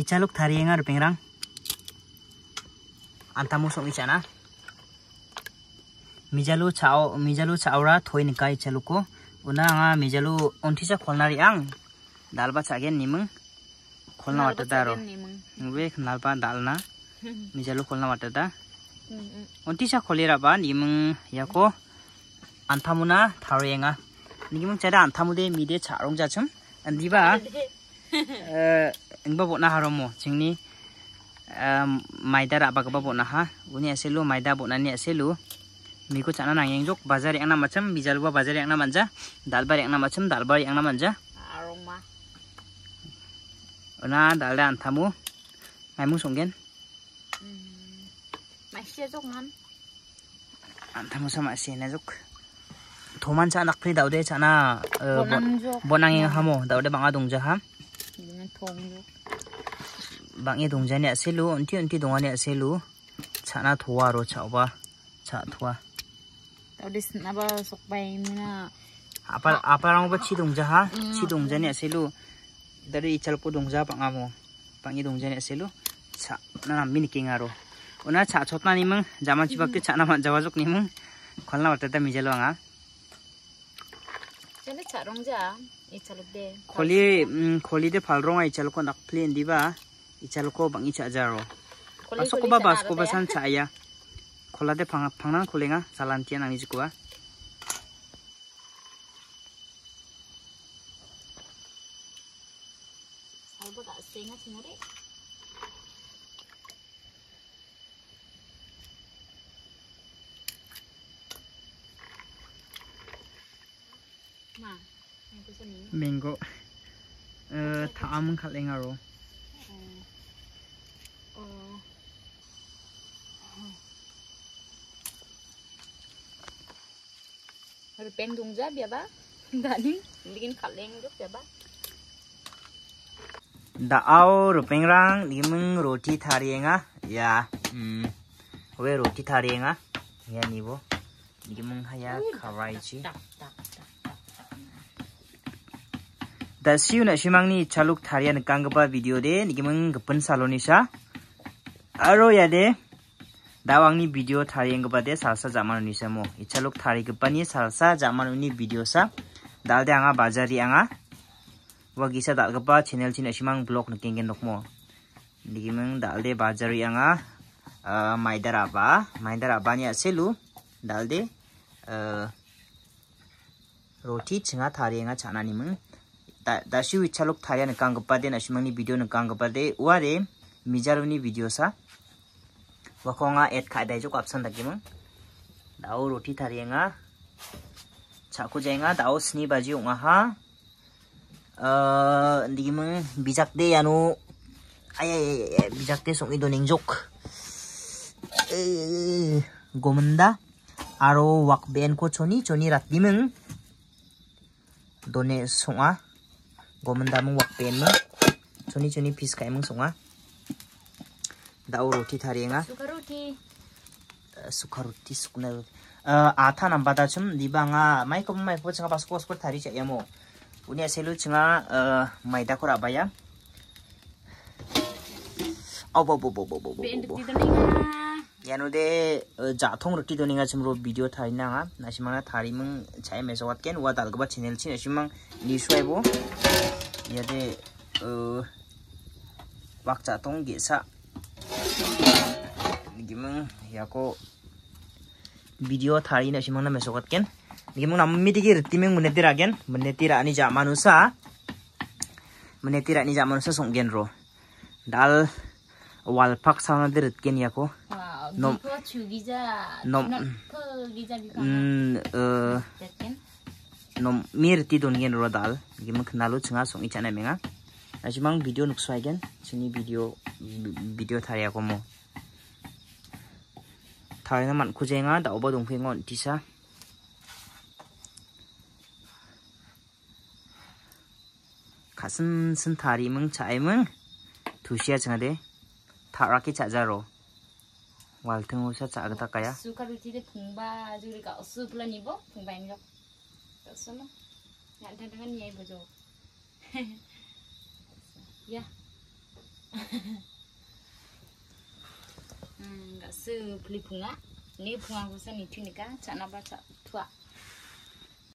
Icha luk thari engar pengrang. Antamu sok icha na. Mijalu chao mijalu chaura thoi nika icha luko. Una anga mijalu onthisa kholnari ang. Dalba chagen nimung. Kholna wata daro. Ngwe nalpa dalna. Mijalu kholna wata da. Onthisa kholera ba nimung yako. Antamuna thari engar. nimung chada antamude mide charong jachum. Andiba. na angba bona haromo jingni maida raba gaba na ha uni aselu um, maida bona ni aselu miko chana nang yang jok bazar yang nama cham bijalwa bazar yang nama anja dalbar yang nama cham dalbar yang nama anja aroma ona dalda anthamu ngai mu songgen masya mm. jok man anthamu sama sena jok thoman cha nak phri daude chana bonang yang uh, hamo daude banga dungja ha 동 o n g j a 이 아셀루 언티 언티 n 안이아 n 루 차나 도와로 차오바 차 도와 어디서 나봐 n 바이미나 아빠 아빠랑 같이 동자하 치동전 u a 셀루 dari sok na ba bai dong ja ha ichalpo dong jan ya dari dongja b a n g a m o b a n g e d o n g j a n ya selu cha na n a m i nikingaro ona cha chotna nimang jama chibak cha na man jawajok nimang kholna watata m i j e l o a n g a chale cha rongja i c a l u k e o l i kholi de p a l r o n g ai chalko nakphli ndiba ichalko bang icha jaro asokoba baskoba san chaya khola de p a n g p a n g n a n kholenga salantian angi j i k u a mango eh, tak khát kalian ngaruh? Rồi pen dung ra bia ba. Dani, ligin kaleng jok biar ba. Da au ro pen rang limeng roti tharienga ya. Hmm. Obe roti tharienga ya ni bo. nih haya khawai chi. Tak tak tak. Da siu ni shimangni chaluk thariya nikangpa video de nikimang gepun saloni sha. Aro ya de dawangni video thariyangpa de salsa zaman ni samo. tari tharigpa ni salsa zaman ni video sa dalde anga bazari anga wagi sa dal dalgpa channel china shimang blog nikenggen dokmo. Nikimang dalde bazari anga eh, maidara ba maidara ba ni aselu de eh, roti tarian chinga thariyanga meng. da shi wi chalok thaya na kang a pa den ashmang i ni video na kang a pa de wa de mijaru ni video sa wa k o n g a et kha dai jok option da kimang d a u roti t a r i nga cha ko jai nga d a u sni baji nga ha ờ ndi mang m i j a k de yanu ay ay bijak de song idoneng jok gominda aro wak ben ko choni choni rat dimeng done songa गोमंदा मंग वक पेन मंग चुनी चुनी पीस काय मंग सोंगा दाउ रोटी थारियेंगा सुखा रोटी सुखा रोटी सुकना रोटी आथा नंबा दा चुम दिबा nga mai ko mai ko changa pasko pasko thari cha yamo unia selu changa mai da kora baya au bo bo bo bo bo bo bo kenude jatong roti doni nga cemro video tari nanga nasi mana tari meng cai meso wat ken wat alga bat cinel cina cimang di bo yade wak jatong gesa nigi meng video tari nasi mana meso wat ken nigi meng namun mi tiki reti meng menetir agen menetir ani jak manusa menetir ani jak manusa song dal wal pak sana diret ken 놈. 그, 그 놈. 그, 음, 어. 놈 미르 티돈 겐 로달. 이게 뭐 그날로 증하 송 있잖아 내가. 하지만 비디오 녹수하겐 진이 비디오 비디오 타리하고 뭐. 다이나만 고쟁아 나오버 동생은 디사. 가슴 쓴 다리 멍 차이 멍 두시야 증하대. 타락기 자자로. walting usah cak kita kaya suka ruti deh pungba juri kau su pula nih bo pungba yang jok kau sono ya nggak su beli bunga ini bunga nih kan tua